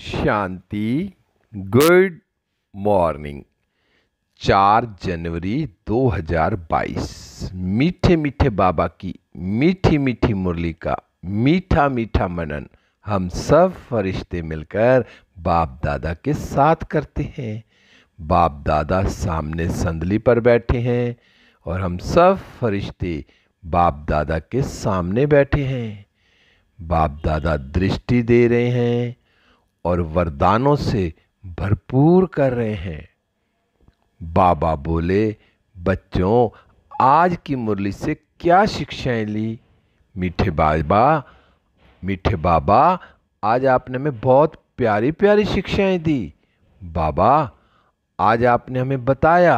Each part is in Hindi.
शांति गुड मॉर्निंग चार जनवरी 2022 मीठे मीठे बाबा की मीठी मीठी मुरली का मीठा मीठा मनन हम सब फरिश्ते मिलकर बाप दादा के साथ करते हैं बाप दादा सामने संदली पर बैठे हैं और हम सब फरिश्ते बाप दादा के सामने बैठे हैं बाप दादा दृष्टि दे रहे हैं और वरदानों से भरपूर कर रहे हैं बाबा बोले बच्चों आज की मुरली से क्या शिक्षाएं ली मीठे बाबा मीठे बाबा आज आपने हमें बहुत प्यारी प्यारी शिक्षाएं दी बाबा आज आपने हमें बताया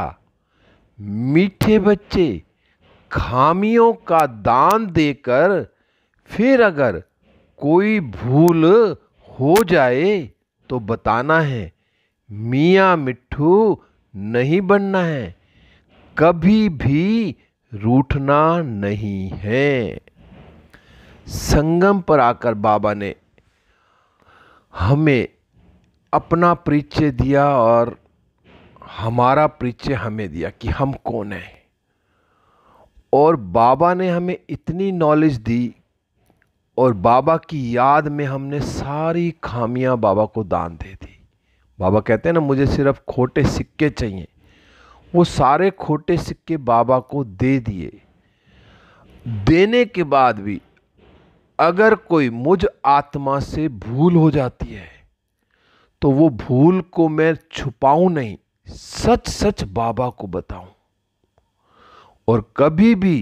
मीठे बच्चे खामियों का दान देकर फिर अगर कोई भूल हो जाए तो बताना है मियाँ मिट्ठू नहीं बनना है कभी भी रूठना नहीं है संगम पर आकर बाबा ने हमें अपना परिचय दिया और हमारा परिचय हमें दिया कि हम कौन हैं और बाबा ने हमें इतनी नॉलेज दी और बाबा की याद में हमने सारी खामियां बाबा को दान दे दी बाबा कहते हैं ना मुझे सिर्फ खोटे सिक्के चाहिए वो सारे खोटे सिक्के बाबा को दे दिए देने के बाद भी अगर कोई मुझ आत्मा से भूल हो जाती है तो वो भूल को मैं छुपाऊं नहीं सच सच बाबा को बताऊं और कभी भी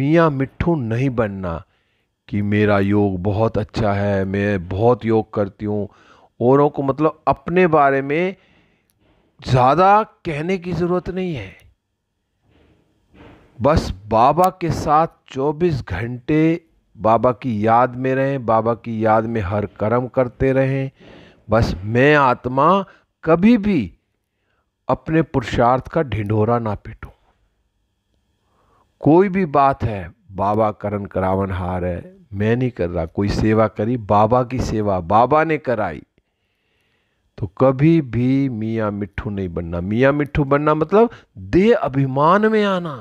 मियाँ मिट्ठू नहीं बनना कि मेरा योग बहुत अच्छा है मैं बहुत योग करती हूँ औरों को मतलब अपने बारे में ज़्यादा कहने की ज़रूरत नहीं है बस बाबा के साथ 24 घंटे बाबा की याद में रहें बाबा की याद में हर कर्म करते रहें बस मैं आत्मा कभी भी अपने पुरुषार्थ का ढिंढोरा ना पीटूं कोई भी बात है बाबा करण करावन हार है मैं नहीं कर रहा कोई सेवा करी बाबा की सेवा बाबा ने कराई तो कभी भी मियाँ मिट्ठू नहीं बनना मियाँ मिट्ठू बनना मतलब देह अभिमान में आना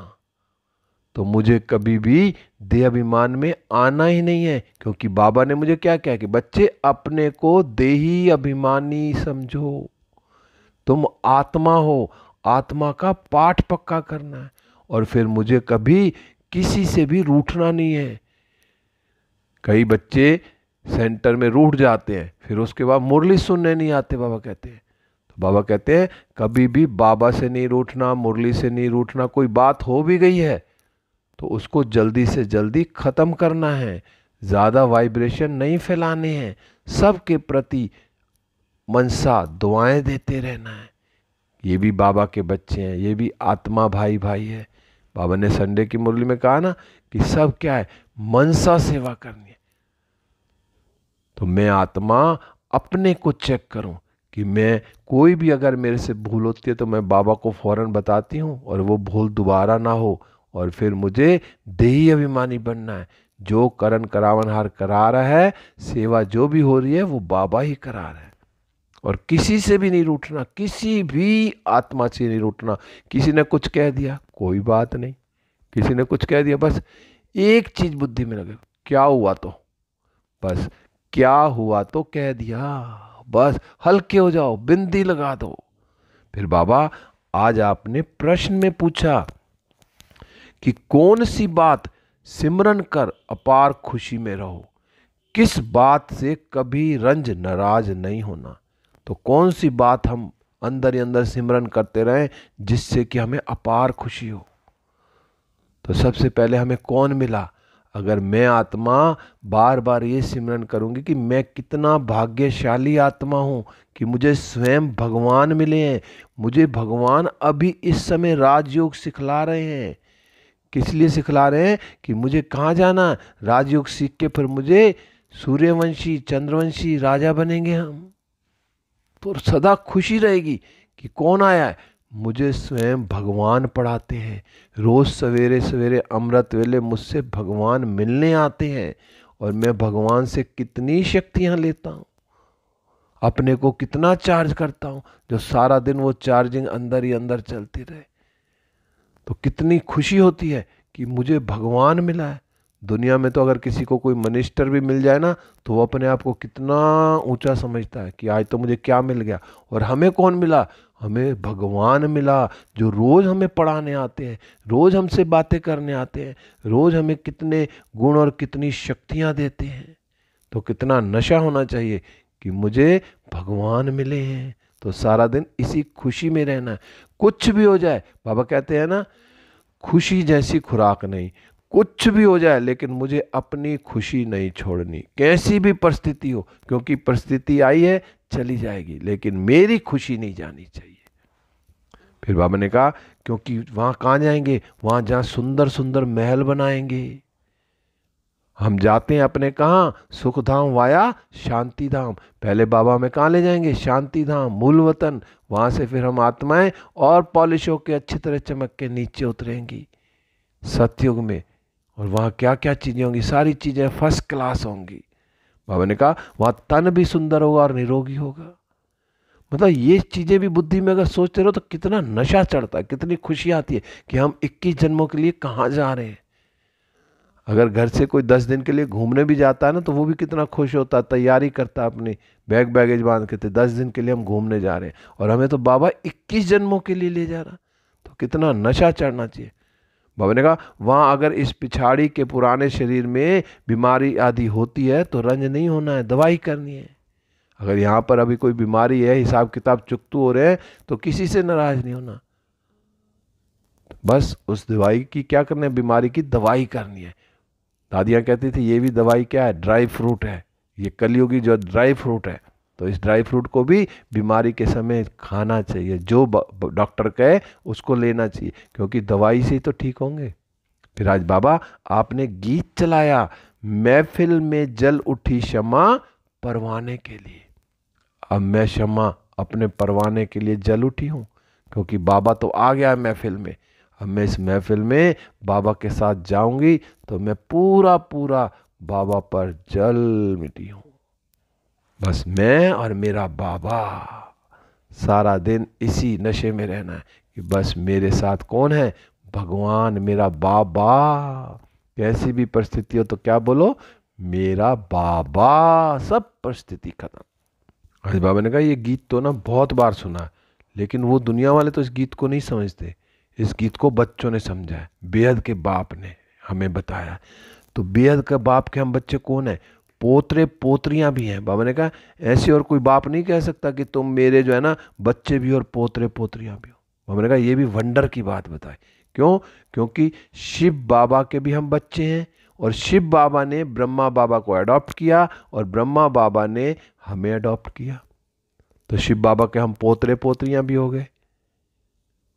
तो मुझे कभी भी देह अभिमान में आना ही नहीं है क्योंकि बाबा ने मुझे क्या क्या कि बच्चे अपने को देही अभिमानी समझो तुम आत्मा हो आत्मा का पाठ पक्का करना है और फिर मुझे कभी किसी से भी रूठना नहीं है कई बच्चे सेंटर में रूठ जाते हैं फिर उसके बाद मुरली सुनने नहीं आते बाबा कहते हैं तो बाबा कहते हैं कभी भी बाबा से नहीं रूठना मुरली से नहीं रूठना कोई बात हो भी गई है तो उसको जल्दी से जल्दी ख़त्म करना है ज़्यादा वाइब्रेशन नहीं फैलाने हैं सबके प्रति मनसा दुआएं देते रहना है ये भी बाबा के बच्चे हैं ये भी आत्मा भाई भाई है बाबा ने संडे की मुरली में कहा ना कि सब क्या है मनसा सेवा करनी है तो मैं आत्मा अपने को चेक करूं कि मैं कोई भी अगर मेरे से भूल होती है तो मैं बाबा को फौरन बताती हूं और वो भूल दोबारा ना हो और फिर मुझे देही अभिमानी बनना है जो करण करावन हार करा रहा है सेवा जो भी हो रही है वो बाबा ही करा रहा है और किसी से भी नहीं रूठना किसी भी आत्मा से नहीं रूठना किसी ने कुछ कह दिया कोई बात नहीं किसी ने कुछ कह दिया बस एक चीज बुद्धि में लगे क्या हुआ तो बस क्या हुआ तो कह दिया बस हल्के हो जाओ बिंदी लगा दो फिर बाबा आज आपने प्रश्न में पूछा कि कौन सी बात सिमरन कर अपार खुशी में रहो किस बात से कभी रंज नाराज नहीं होना तो कौन सी बात हम अंदर ही अंदर सिमरन करते रहें जिससे कि हमें अपार खुशी हो तो सबसे पहले हमें कौन मिला अगर मैं आत्मा बार बार ये सिमरण करूँगी कि मैं कितना भाग्यशाली आत्मा हूँ कि मुझे स्वयं भगवान मिले हैं मुझे भगवान अभी इस समय राजयोग सिखला रहे हैं किस लिए सिखला रहे हैं कि मुझे कहाँ जाना राजयोग सीख के फिर मुझे सूर्यवंशी चंद्रवंशी राजा बनेंगे हम तो सदा खुशी रहेगी कि कौन आया है मुझे स्वयं भगवान पढ़ाते हैं रोज़ सवेरे सवेरे अमृत वेले मुझसे भगवान मिलने आते हैं और मैं भगवान से कितनी शक्तियाँ लेता हूँ अपने को कितना चार्ज करता हूँ जो सारा दिन वो चार्जिंग अंदर ही अंदर चलती रहे तो कितनी खुशी होती है कि मुझे भगवान मिला है दुनिया में तो अगर किसी को कोई मिनिस्टर भी मिल जाए ना तो वो अपने आप को कितना ऊंचा समझता है कि आज तो मुझे क्या मिल गया और हमें कौन मिला हमें भगवान मिला जो रोज़ हमें पढ़ाने आते हैं रोज़ हमसे बातें करने आते हैं रोज़ हमें कितने गुण और कितनी शक्तियाँ देते हैं तो कितना नशा होना चाहिए कि मुझे भगवान मिले हैं तो सारा दिन इसी खुशी में रहना है कुछ भी हो जाए बाबा कहते हैं ना खुशी जैसी खुराक नहीं कुछ भी हो जाए लेकिन मुझे अपनी खुशी नहीं छोड़नी कैसी भी परिस्थिति हो क्योंकि परिस्थिति आई है चली जाएगी लेकिन मेरी खुशी नहीं जानी चाहिए फिर बाबा ने कहा क्योंकि वहां कहाँ जाएंगे वहां जहां सुंदर सुंदर महल बनाएंगे हम जाते हैं अपने कहाँ सुख धाम वाया शांति धाम पहले बाबा हमें कहाँ ले जाएंगे शांति धाम मूल वतन वहाँ से फिर हम आत्माएं और पॉलिश होकर अच्छी तरह चमक के नीचे उतरेंगी सत्युग में और वहाँ क्या क्या चीज़ें होंगी सारी चीज़ें फर्स्ट क्लास होंगी बाबा ने कहा वहाँ तन भी सुंदर होगा और निरोगी होगा मतलब ये चीज़ें भी बुद्धि में अगर सोचते रहो तो कितना नशा चढ़ता है कितनी खुशी आती है कि हम 21 जन्मों के लिए कहाँ जा रहे हैं अगर घर से कोई दस दिन के लिए घूमने भी जाता है ना तो वो भी कितना खुश होता है तैयारी करता है अपनी बैग बैगेज बांध के थे तो दस दिन के लिए हम घूमने जा रहे हैं और हमें तो बाबा इक्कीस जन्मों के लिए ले जा रहा तो कितना नशा चढ़ना चाहिए बाबा ने कहा वहाँ अगर इस पिछाड़ी के पुराने शरीर में बीमारी आदि होती है तो रंज नहीं होना है दवाई करनी है अगर यहाँ पर अभी कोई बीमारी है हिसाब किताब चुकतू हो रहे हैं तो किसी से नाराज नहीं होना बस उस दवाई की क्या करनी है बीमारी की दवाई करनी है दादियाँ कहती थी ये भी दवाई क्या है ड्राई फ्रूट है ये कलियोगी जो ड्राई फ्रूट है तो इस ड्राई फ्रूट को भी बीमारी के समय खाना चाहिए जो डॉक्टर कहे उसको लेना चाहिए क्योंकि दवाई से ही तो ठीक होंगे फिर आज बाबा आपने गीत चलाया महफिल में जल उठी क्षमा परवाने के लिए अब मैं क्षमा अपने परवाने के लिए जल उठी हूँ क्योंकि बाबा तो आ गया है महफिल में अब मैं इस महफिल में बाबा के साथ जाऊंगी तो मैं पूरा पूरा बाबा पर जल मिटी हूँ बस मैं और मेरा बाबा सारा दिन इसी नशे में रहना है कि बस मेरे साथ कौन है भगवान मेरा बाबा कैसी भी परिस्थिति हो तो क्या बोलो मेरा बाबा सब परिस्थिति खत्म आज बाबा ने कहा ये गीत तो ना बहुत बार सुना लेकिन वो दुनिया वाले तो इस गीत को नहीं समझते इस गीत को बच्चों ने समझा है बेहद के बाप ने हमें बताया तो बेहद के बाप के हम बच्चे कौन है पोतरे पोतरियां भी हैं बाबा ने कहा ऐसी और कोई बाप नहीं कह सकता कि तुम मेरे जो है ना बच्चे भी और पोतरे पोतरियां भी हो बाबा ने कहा ये भी वंडर की बात बताई क्यों क्योंकि शिव बाबा के भी हम बच्चे हैं और शिव बाबा ने ब्रह्मा बाबा को अडॉप्ट किया और ब्रह्मा बाबा ने हमें अडॉप्ट किया तो शिव बाबा के हम पोतरे पोतरियां भी हो गए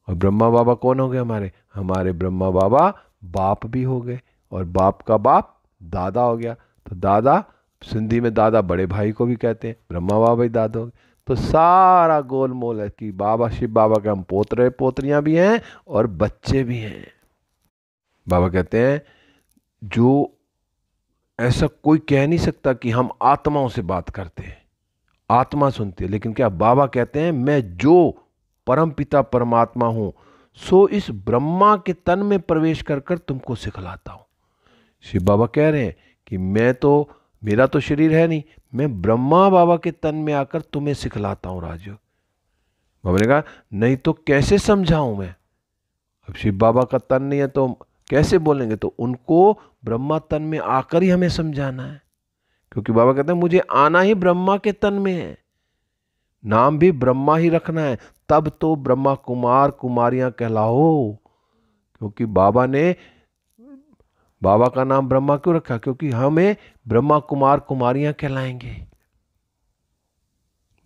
और ब्रह्मा बाबा कौन हो गए हमारे हमारे ब्रह्मा बाबा बाप भी हो गए और बाप का बाप दादा हो गया तो दादा सिंधी में दादा बड़े भाई को भी कहते हैं ब्रह्मा बाबा ही दादो तो सारा गोल मोल है कि बाबा शिव बाबा के हम पोतरे पोतरियां भी हैं और बच्चे भी हैं बाबा कहते हैं जो ऐसा कोई कह नहीं सकता कि हम आत्माओं से बात करते हैं आत्मा सुनते हैं लेकिन क्या बाबा कहते हैं मैं जो परम पिता परमात्मा हूं सो इस ब्रह्मा के तन में प्रवेश कर कर तुमको सिखलाता हूं शिव बाबा कह रहे हैं कि मैं तो मेरा तो शरीर है नहीं मैं ब्रह्मा बाबा के तन में आकर तुम्हें सिखलाता हूं राजयोग बाबा ने कहा नहीं तो कैसे समझाऊं मैं अब शिव बाबा का तन नहीं है तो कैसे बोलेंगे तो उनको ब्रह्मा तन में आकर ही हमें समझाना है क्योंकि बाबा कहते हैं मुझे आना ही ब्रह्मा के तन में है नाम भी ब्रह्मा ही रखना है तब तो ब्रह्मा कुमार कुमारियां कहलाओ क्योंकि बाबा ने बाबा का नाम ब्रह्मा क्यों रखा क्योंकि हमें ब्रह्मा कुमार कुमारियां कहलाएंगे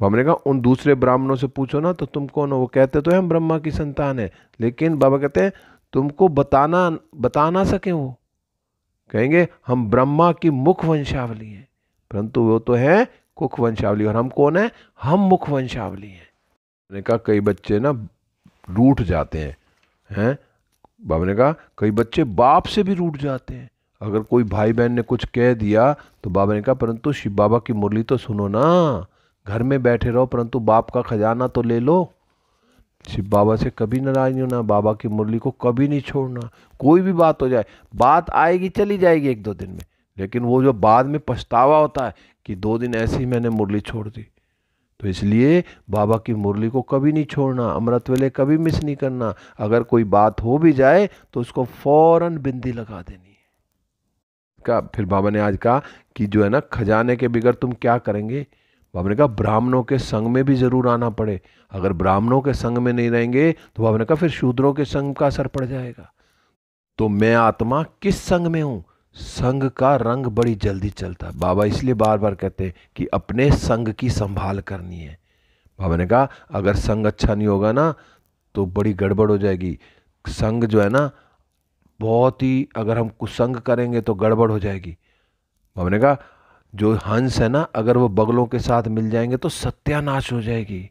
हमने कहा उन दूसरे ब्राह्मणों से पूछो ना तो तुम कौन हो वो कहते तो हम ब्रह्मा की संतान है लेकिन बाबा कहते हैं तुमको बताना बता ना सके वो कहेंगे हम ब्रह्मा की मुख वंशावली हैं परंतु वो तो है कुख वंशावली और हम कौन है हम मुख वंशावली हैं मैंने कहा कई बच्चे ना रूठ जाते हैं हैं बाबा ने कहा कई बच्चे बाप से भी रूठ जाते हैं अगर कोई भाई बहन ने कुछ कह दिया तो बाबा ने कहा परंतु शिव बाबा की मुरली तो सुनो ना घर में बैठे रहो परंतु बाप का खजाना तो ले लो शिव बाबा से कभी नाराज नहीं होना बाबा की मुरली को कभी नहीं छोड़ना कोई भी बात हो जाए बात आएगी चली जाएगी एक दो दिन में लेकिन वो जो बाद में पछतावा होता है कि दो दिन ऐसे ही मैंने मुरली छोड़ दी तो इसलिए बाबा की मुरली को कभी नहीं छोड़ना अमृत वेले कभी मिस नहीं करना अगर कोई बात हो भी जाए तो उसको फौरन बिंदी लगा देनी है का फिर बाबा ने आज कहा कि जो है ना खजाने के बिगड़ तुम क्या करेंगे बाबा ने कहा ब्राह्मणों के संग में भी ज़रूर आना पड़े अगर ब्राह्मणों के संग में नहीं रहेंगे तो बाबा ने कहा फिर शूद्रों के संग का असर पड़ जाएगा तो मैं आत्मा किस संग में हूं संग का रंग बड़ी जल्दी चलता है बाबा इसलिए बार बार कहते हैं कि अपने संग की संभाल करनी है बाबा ने कहा अगर संग अच्छा नहीं होगा ना तो बड़ी गड़बड़ हो जाएगी संग जो है ना बहुत ही अगर हम कुसंग करेंगे तो गड़बड़ हो जाएगी बाबा ने कहा जो हंस है ना अगर वो बगलों के साथ मिल जाएंगे तो सत्यानाश हो जाएगी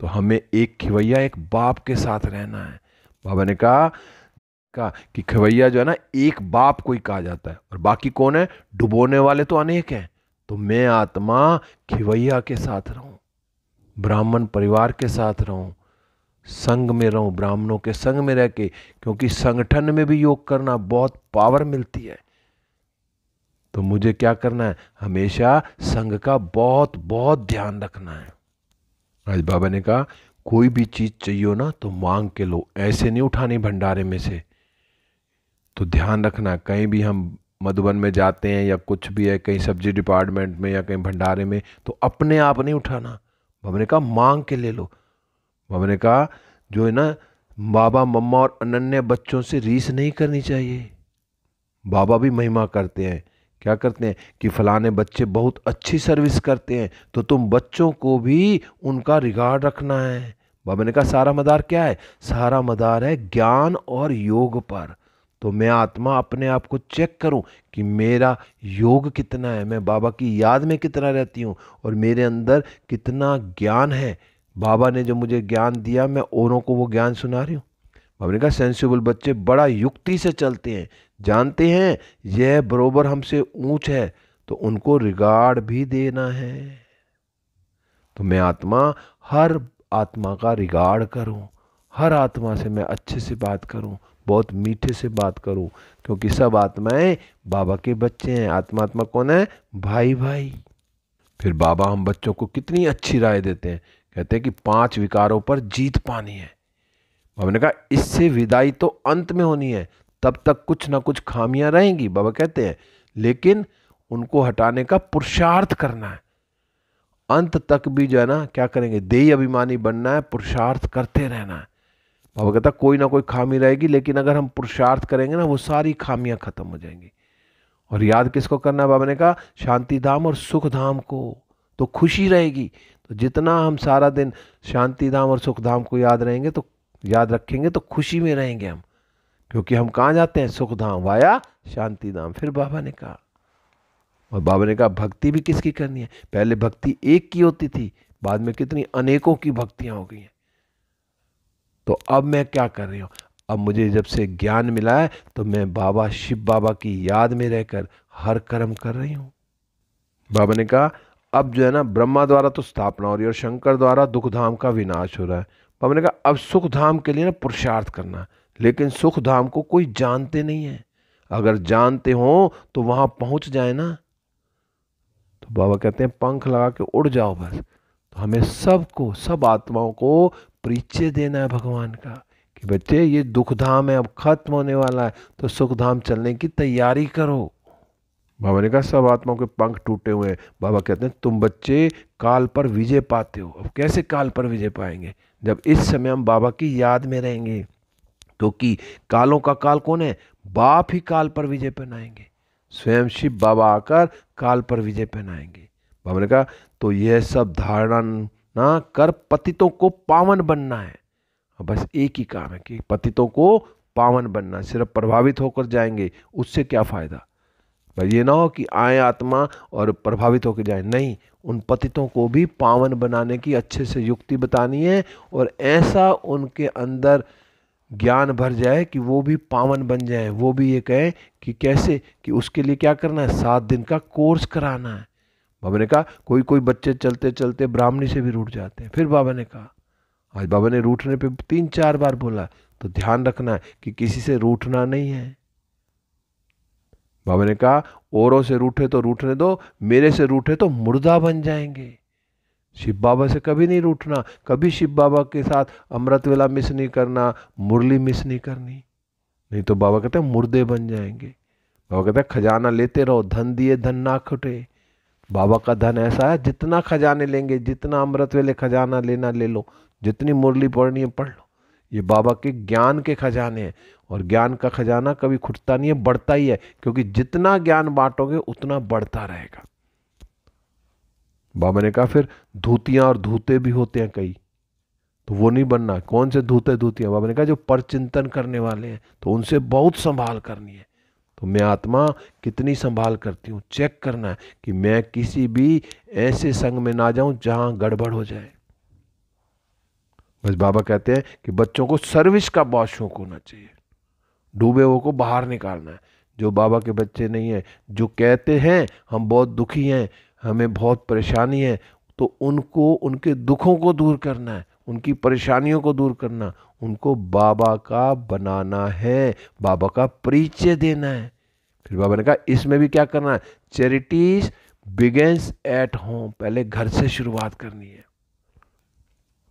तो हमें एक खिवैया एक बाप के साथ रहना है बाबा ने कहा का कि खवैया जो है ना एक बाप को ही कहा जाता है और बाकी कौन है डुबोने वाले तो अनेक हैं तो मैं आत्मा खिवैया के साथ रहूं ब्राह्मण परिवार के साथ रहूं संग में रहूं ब्राह्मणों के संग में रह के क्योंकि संगठन में भी योग करना बहुत पावर मिलती है तो मुझे क्या करना है हमेशा संघ का बहुत बहुत ध्यान रखना है आज बाबा ने कहा कोई भी चीज़ चाहिए ना तो मांग के लो ऐसे नहीं उठानी भंडारे में से तो ध्यान रखना कहीं भी हम मधुबन में जाते हैं या कुछ भी है कहीं सब्जी डिपार्टमेंट में या कहीं भंडारे में तो अपने आप नहीं उठाना बाबा ने कहा मांग के ले लो बाबा ने कहा जो है ना बाबा मम्मा और अनन्य बच्चों से रीस नहीं करनी चाहिए बाबा भी महिमा करते हैं क्या करते हैं कि फलाने बच्चे बहुत अच्छी सर्विस करते हैं तो तुम बच्चों को भी उनका रिगार्ड रखना है बाबा ने कहा सारा मदार क्या है सारा मदार है ज्ञान और योग पर तो मैं आत्मा अपने आप को चेक करूं कि मेरा योग कितना है मैं बाबा की याद में कितना रहती हूं और मेरे अंदर कितना ज्ञान है बाबा ने जो मुझे ज्ञान दिया मैं औरों को वो ज्ञान सुना रही हूँ बाबा ने कहा सेंसिबल बच्चे बड़ा युक्ति से चलते हैं जानते हैं यह बरोबर हमसे ऊंच है तो उनको रिगार्ड भी देना है तो मैं आत्मा हर आत्मा का रिगार्ड करूं हर आत्मा से मैं अच्छे से बात करूं बहुत मीठे से बात करूं क्योंकि सब आत्माएं बाबा के बच्चे हैं आत्मा आत्मा कौन है भाई भाई फिर बाबा हम बच्चों को कितनी अच्छी राय देते हैं कहते हैं कि पांच विकारों पर जीत पानी है बाबा ने कहा इससे विदाई तो अंत में होनी है तब तक कुछ ना कुछ खामियां रहेंगी बाबा कहते हैं लेकिन उनको हटाने का पुरुषार्थ करना है अंत तक भी जो है ना क्या करेंगे देही अभिमानी बनना है पुरुषार्थ करते रहना है बाबा तो कहता कोई ना कोई खामी रहेगी लेकिन अगर हम पुरुषार्थ करेंगे ना वो सारी खामियां ख़त्म हो जाएंगी और याद किसको करना है बाबा ने कहा शांति धाम और सुख धाम को तो खुशी रहेगी तो जितना हम सारा दिन शांति धाम और सुख धाम को याद रहेंगे तो याद रखेंगे तो खुशी में रहेंगे हम क्योंकि हम कहाँ जाते हैं सुख धाम वाया शांति धाम फिर बाबा ने कहा और बाबा ने कहा भक्ति भी किसकी करनी है पहले भक्ति एक की होती थी बाद में कितनी अनेकों की भक्तियाँ हो गई हैं तो अब मैं क्या कर रही हूँ अब मुझे जब से ज्ञान मिला है तो मैं बाबा शिव बाबा की याद में रहकर हर कर्म कर रही हूँ बाबा ने कहा अब जो है ना ब्रह्मा द्वारा तो स्थापना हो रही है और शंकर द्वारा दुख धाम का विनाश हो रहा है बाबा ने कहा अब सुख धाम के लिए ना पुरुषार्थ करना लेकिन सुख धाम को कोई जानते नहीं है अगर जानते हो तो वहां पहुंच जाए ना तो बाबा कहते हैं पंख लगा के उड़ जाओ बस तो हमें सबको सब आत्माओं को परिचय देना है भगवान का कि बच्चे ये दुख धाम है अब खत्म होने वाला है तो सुख धाम चलने की तैयारी करो बाबा ने कहा सब आत्माओं के पंख टूटे हुए हैं बाबा कहते हैं तुम बच्चे काल पर विजय पाते हो अब कैसे काल पर विजय पाएंगे जब इस समय हम बाबा की याद में रहेंगे क्योंकि तो कालों का काल कौन है बाप ही काल पर विजय पहनाएंगे स्वयं शिव बाबा आकर काल पर विजय पहनाएंगे बाबा ने कहा तो यह सब धारणा ना कर पतितों को पावन बनना है बस एक ही काम है कि पतितों को पावन बनना सिर्फ प्रभावित होकर जाएंगे उससे क्या फ़ायदा भाई ये ना हो कि आए आत्मा और प्रभावित होकर जाए नहीं उन पतितों को भी पावन बनाने की अच्छे से युक्ति बतानी है और ऐसा उनके अंदर ज्ञान भर जाए कि वो भी पावन बन जाए वो भी ये कहें कि कैसे कि उसके लिए क्या करना है सात दिन का कोर्स कराना है बाबा ने कहा कोई कोई बच्चे चलते चलते ब्राह्मणी से भी रूठ जाते हैं फिर बाबा ने कहा आज बाबा ने रूठने पे तीन चार बार बोला तो ध्यान रखना है कि किसी से रूठना नहीं है बाबा ने कहा औरों से रूठे तो रूठने दो मेरे से रूठे तो मुर्दा बन जाएंगे शिव बाबा से कभी नहीं रूठना कभी शिव बाबा के साथ अमृत वेला मिस नहीं करना मुरली मिस नहीं करनी नहीं तो बाबा कहते हैं मुर्दे बन जाएंगे बाबा कहते हैं खजाना लेते रहो धन दिए धन ना खुटे बाबा का धन ऐसा है जितना खजाने लेंगे जितना अमृत वेले खजाना लेना ले लो जितनी मुरली पढ़नी है पढ़ लो ये बाबा के ज्ञान के खजाने हैं और ज्ञान का खजाना कभी खुटता नहीं है बढ़ता ही है क्योंकि जितना ज्ञान बांटोगे उतना बढ़ता रहेगा बाबा ने कहा फिर धूतियाँ और धूते भी होते हैं कई तो वो नहीं बनना कौन से धूते धूतियां बाबा ने कहा जो पर चिंतन करने वाले हैं तो उनसे बहुत संभाल करनी है तो मैं आत्मा कितनी संभाल करती हूँ चेक करना है कि मैं किसी भी ऐसे संग में ना जाऊं जहां गड़बड़ हो जाए बस बाबा कहते हैं कि बच्चों को सर्विस का बहुत शौक होना चाहिए डूबे हुए को बाहर निकालना है जो बाबा के बच्चे नहीं हैं जो कहते हैं हम बहुत दुखी हैं हमें बहुत परेशानी है तो उनको उनके दुखों को दूर करना है उनकी परेशानियों को दूर करना उनको बाबा का बनाना है बाबा का परिचय देना है फिर बाबा ने कहा इसमें भी क्या करना है चैरिटीज बिगेंस एट होम पहले घर से शुरुआत करनी है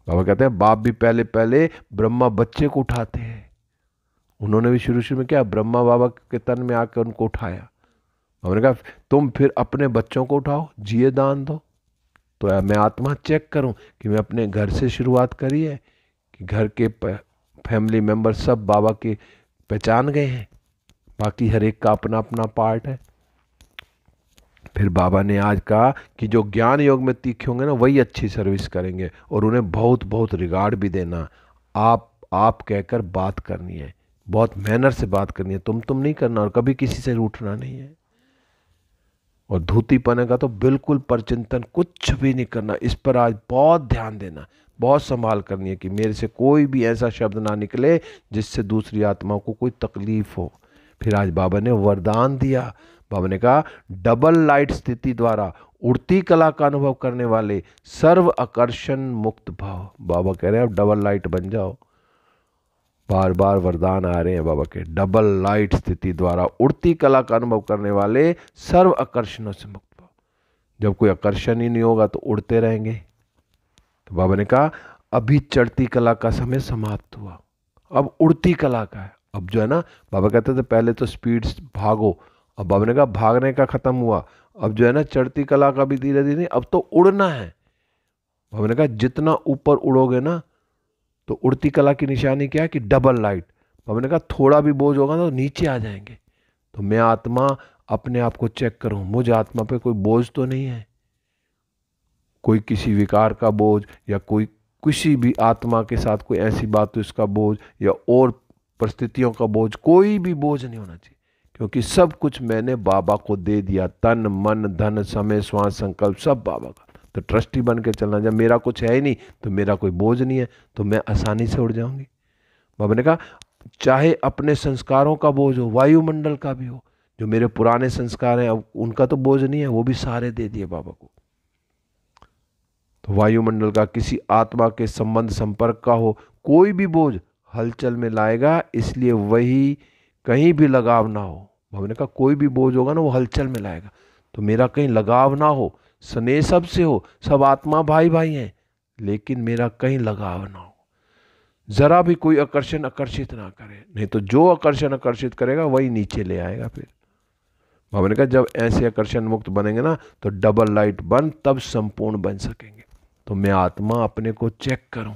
बाबा कहते हैं बाप भी पहले पहले ब्रह्मा बच्चे को उठाते हैं उन्होंने भी शुरू शुरू में क्या ब्रह्मा बाबा के तन में आकर उनको उठाया बाबा ने कहा तुम फिर अपने बच्चों को उठाओ जिए दान दो तो मैं आत्मा चेक करूं कि मैं अपने घर से शुरुआत करी है कि घर के फैमिली मेम्बर सब बाबा के पहचान गए हैं बाकी हर एक का अपना अपना पार्ट है फिर बाबा ने आज कहा कि जो ज्ञान योग में तीखे होंगे ना वही अच्छी सर्विस करेंगे और उन्हें बहुत बहुत रिगार्ड भी देना आप आप कहकर बात करनी है बहुत मैनर से बात करनी है तुम तुम नहीं करना और कभी किसी से रूठना नहीं है और धोती पहने का तो बिल्कुल परचिंतन कुछ भी नहीं करना इस पर आज बहुत ध्यान देना बहुत संभाल करनी है कि मेरे से कोई भी ऐसा शब्द ना निकले जिससे दूसरी आत्माओं को कोई तकलीफ हो फिर आज बाबा ने वरदान दिया बाबा ने कहा डबल लाइट स्थिति द्वारा उड़ती कला का अनुभव करने वाले सर्व आकर्षण मुक्त भाव बाबा कह रहे हैं अब डबल लाइट बन जाओ बार बार वरदान आ रहे हैं बाबा के डबल लाइट स्थिति द्वारा उड़ती कला का अनुभव करने वाले सर्व आकर्षणों से मुक्त पाओ जब कोई आकर्षण ही नहीं होगा तो उड़ते रहेंगे तो बाबा ने कहा अभी चढ़ती कला का समय समाप्त हुआ अब उड़ती कला का है अब जो है ना बाबा कहते थे पहले तो स्पीड भागो अब बाबा ने कहा भागने का ख़त्म हुआ अब जो है ना चढ़ती कला का भी धीरे धीरे अब तो उड़ना है बाबा ने कहा जितना ऊपर उड़ोगे ना तो उड़ती कला की निशानी क्या है कि डबल लाइट तो हमने कहा थोड़ा भी बोझ होगा ना तो नीचे आ जाएंगे तो मैं आत्मा अपने आप को चेक करूं मुझ आत्मा पे कोई बोझ तो नहीं है कोई किसी विकार का बोझ या कोई किसी भी आत्मा के साथ कोई ऐसी बात तो इसका बोझ या और परिस्थितियों का बोझ कोई भी बोझ नहीं होना चाहिए क्योंकि सब कुछ मैंने बाबा को दे दिया तन मन धन समय श्वास संकल्प सब बाबा का तो ट्रस्टी बन के चलना जब मेरा कुछ है ही नहीं तो मेरा कोई बोझ नहीं है तो मैं आसानी से उड़ जाऊंगी बाबा ने कहा चाहे अपने संस्कारों का बोझ हो वायुमंडल का भी हो जो मेरे पुराने संस्कार हैं अब उनका तो बोझ नहीं है वो भी सारे दे दिए बाबा को तो वायुमंडल का किसी आत्मा के संबंध संपर्क का हो कोई भी बोझ हलचल में लाएगा इसलिए वही कहीं भी लगाव ना हो बाबा ने कहा कोई भी बोझ होगा ना वो हलचल में लाएगा तो मेरा कहीं लगाव ना हो स्नेह सब से हो सब आत्मा भाई भाई हैं लेकिन मेरा कहीं लगाव ना हो ज़रा भी कोई आकर्षण आकर्षित ना करे नहीं तो जो आकर्षण आकर्षित करेगा वही नीचे ले आएगा फिर बाबा ने कहा जब ऐसे आकर्षण मुक्त बनेंगे ना तो डबल लाइट बन तब संपूर्ण बन सकेंगे तो मैं आत्मा अपने को चेक करूं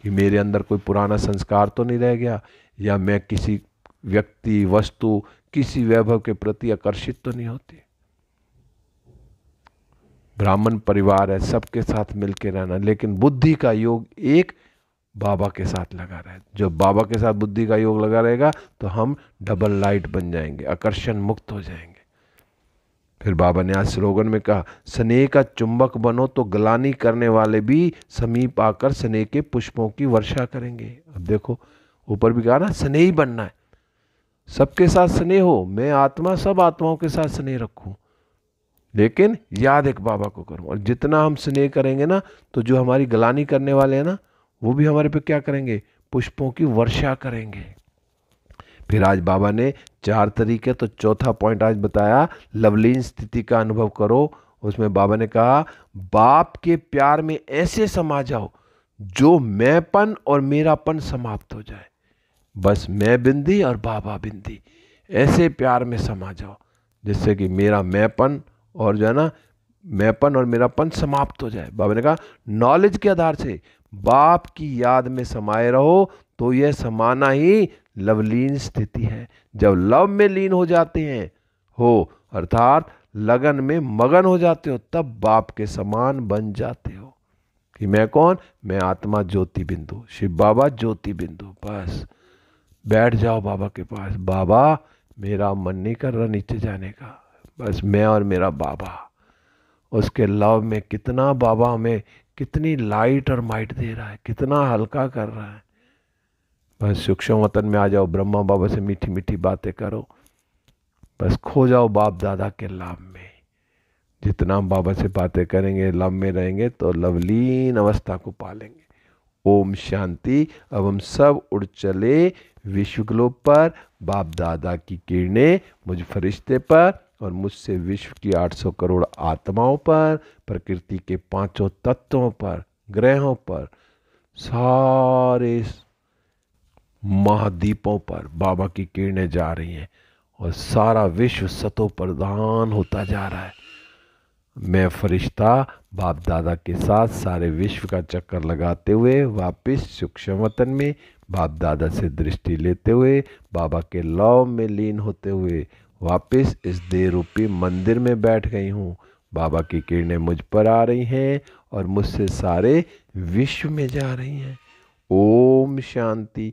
कि मेरे अंदर कोई पुराना संस्कार तो नहीं रह गया या मैं किसी व्यक्ति वस्तु किसी वैभव के प्रति आकर्षित तो नहीं होती ब्राह्मण परिवार है सबके साथ मिल के रहना लेकिन बुद्धि का योग एक बाबा के साथ लगा रहे जो बाबा के साथ बुद्धि का योग लगा रहेगा तो हम डबल लाइट बन जाएंगे आकर्षण मुक्त हो जाएंगे फिर बाबा ने आज स्लोगन में कहा स्नेह का चुंबक बनो तो गलानी करने वाले भी समीप आकर स्नेह के पुष्पों की वर्षा करेंगे अब देखो ऊपर भी कहा ना स्नेह ही बनना है सबके साथ स्नेह हो मैं आत्मा सब आत्माओं के साथ स्नेह रखूँ लेकिन याद एक बाबा को करूँ और जितना हम स्नेह करेंगे ना तो जो हमारी गलानी करने वाले हैं ना वो भी हमारे पे क्या करेंगे पुष्पों की वर्षा करेंगे फिर आज बाबा ने चार तरीके तो चौथा पॉइंट आज बताया लवलीन स्थिति का अनुभव करो उसमें बाबा ने कहा बाप के प्यार में ऐसे समा जाओ जो मैंपन और मेरापन समाप्त हो जाए बस मैं बिंदी और बाबा बिंदी ऐसे प्यार में समा जाओ जिससे कि मेरा मैंपन और जो है ना मैंपन और मेरापन समाप्त हो जाए बाबा ने कहा नॉलेज के आधार से बाप की याद में समाये रहो तो यह समाना ही लवलीन स्थिति है जब लव में लीन हो जाते हैं हो अर्थात लगन में मगन हो जाते हो तब बाप के समान बन जाते हो कि मैं कौन मैं आत्मा ज्योति बिंदु शिव बाबा ज्योति बिंदु बस बैठ जाओ बाबा के पास बाबा मेरा मन नहीं कर रहा नीचे जाने का बस मैं और मेरा बाबा उसके लव में कितना बाबा हमें कितनी लाइट और माइट दे रहा है कितना हल्का कर रहा है बस सूक्ष्म वतन में आ जाओ ब्रह्मा बाबा से मीठी मीठी बातें करो बस खो जाओ बाप दादा के लाभ में जितना बाबा से बातें करेंगे लव में रहेंगे तो लवलीन अवस्था को पालेंगे ओम शांति अब हम सब उड़ चले विश्व ग्लोब पर बाप दादा की किरणें मुझ फरिश्ते पर और मुझसे विश्व की 800 करोड़ आत्माओं पर प्रकृति के पांचों तत्वों पर ग्रहों पर सारे महाद्वीपों पर बाबा की किरणें जा रही हैं और सारा विश्व सतो प्रधान होता जा रहा है मैं फरिश्ता बाप दादा के साथ सारे विश्व का चक्कर लगाते हुए वापस सूक्ष्म वतन में बाप दादा से दृष्टि लेते हुए बाबा के लव में लीन होते हुए वापस इस देह रूपी मंदिर में बैठ गई हूँ बाबा की किरणें मुझ पर आ रही हैं और मुझसे सारे विश्व में जा रही हैं ओम शांति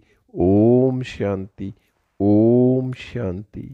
ओम शांति ओम शांति